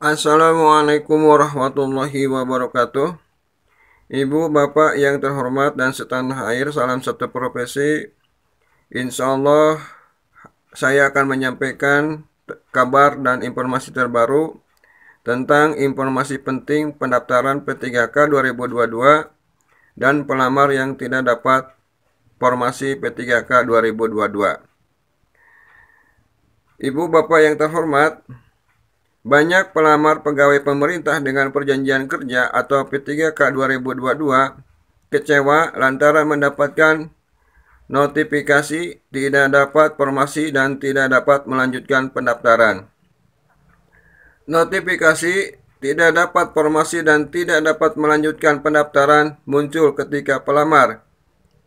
Assalamualaikum warahmatullahi wabarakatuh Ibu, Bapak yang terhormat dan setanah air, salam satu profesi Insya Allah saya akan menyampaikan kabar dan informasi terbaru tentang informasi penting pendaftaran P3K 2022 dan pelamar yang tidak dapat formasi P3K 2022 Ibu, Bapak yang terhormat, banyak pelamar pegawai pemerintah dengan perjanjian kerja atau P3K 2022 kecewa lantaran mendapatkan notifikasi tidak dapat formasi dan tidak dapat melanjutkan pendaftaran. Notifikasi tidak dapat formasi dan tidak dapat melanjutkan pendaftaran muncul ketika pelamar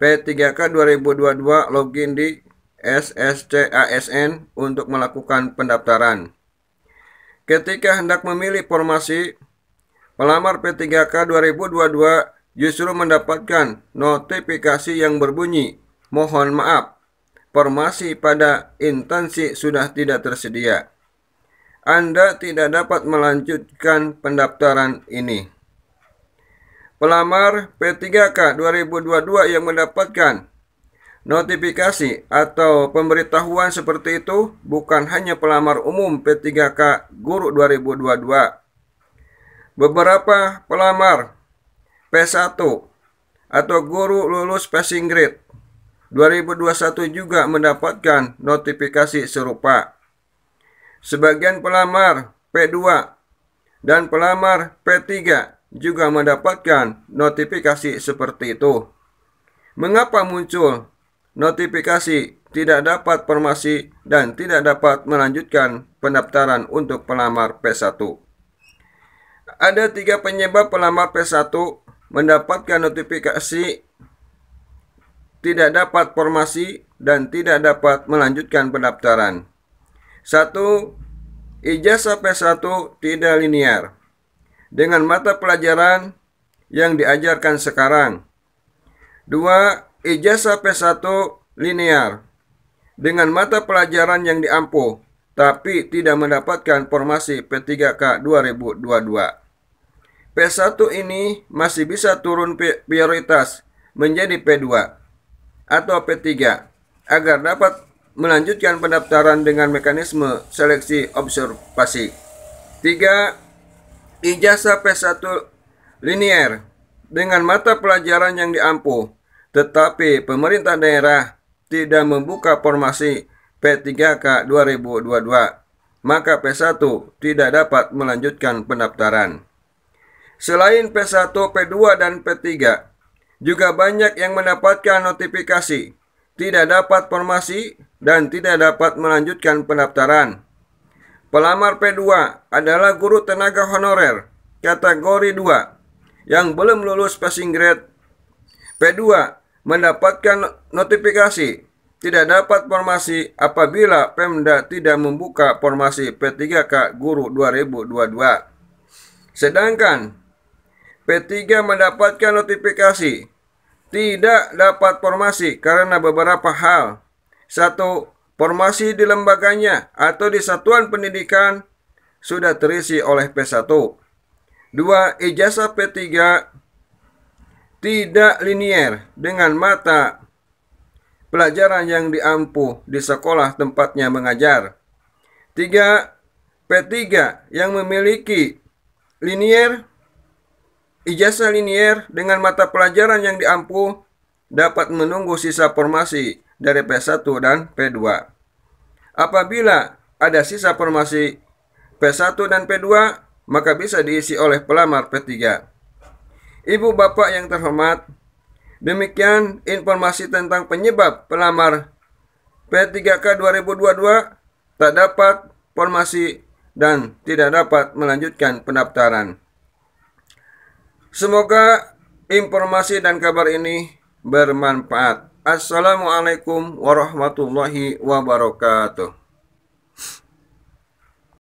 P3K 2022 login di SSCASN untuk melakukan pendaftaran ketika hendak memilih formasi, pelamar P3K 2022 justru mendapatkan notifikasi yang berbunyi, mohon maaf, formasi pada intensi sudah tidak tersedia. Anda tidak dapat melanjutkan pendaftaran ini. Pelamar P3K 2022 yang mendapatkan Notifikasi atau pemberitahuan seperti itu bukan hanya pelamar umum P3K Guru 2022. Beberapa pelamar P1 atau guru lulus passing grade 2021 juga mendapatkan notifikasi serupa. Sebagian pelamar P2 dan pelamar P3 juga mendapatkan notifikasi seperti itu. Mengapa muncul notifikasi tidak dapat formasi dan tidak dapat melanjutkan pendaftaran untuk pelamar P1. Ada tiga penyebab pelamar P1 mendapatkan notifikasi tidak dapat formasi dan tidak dapat melanjutkan pendaftaran. Satu Ijazah P1 tidak linear dengan mata pelajaran yang diajarkan sekarang. Dua ijazah P1 linear dengan mata pelajaran yang diampu tapi tidak mendapatkan formasi P3K 2022. P1 ini masih bisa turun prioritas menjadi P2 atau P3 agar dapat melanjutkan pendaftaran dengan mekanisme seleksi observasi. 3. Ijazah P1 linear dengan mata pelajaran yang diampu tetapi pemerintah daerah tidak membuka formasi P3K 2022, maka P1 tidak dapat melanjutkan pendaftaran. Selain P1, P2, dan P3, juga banyak yang mendapatkan notifikasi tidak dapat formasi dan tidak dapat melanjutkan pendaftaran. Pelamar P2 adalah guru tenaga honorer kategori 2 yang belum lulus passing grade. P2 mendapatkan notifikasi. Tidak dapat formasi apabila Pemda tidak membuka formasi P3K Guru 2022. Sedangkan P3 mendapatkan notifikasi tidak dapat formasi karena beberapa hal. Satu, formasi di lembaganya atau di satuan pendidikan sudah terisi oleh P1. Dua, ijazah P3 tidak linier dengan mata pelajaran yang diampu di sekolah tempatnya mengajar. 3. P3 yang memiliki linier ijazah linier dengan mata pelajaran yang diampu dapat menunggu sisa formasi dari P1 dan P2. Apabila ada sisa formasi P1 dan P2, maka bisa diisi oleh pelamar P3. Ibu bapak yang terhormat, demikian informasi tentang penyebab pelamar P3K 2022 tak dapat formasi dan tidak dapat melanjutkan pendaftaran. Semoga informasi dan kabar ini bermanfaat. Assalamualaikum warahmatullahi wabarakatuh.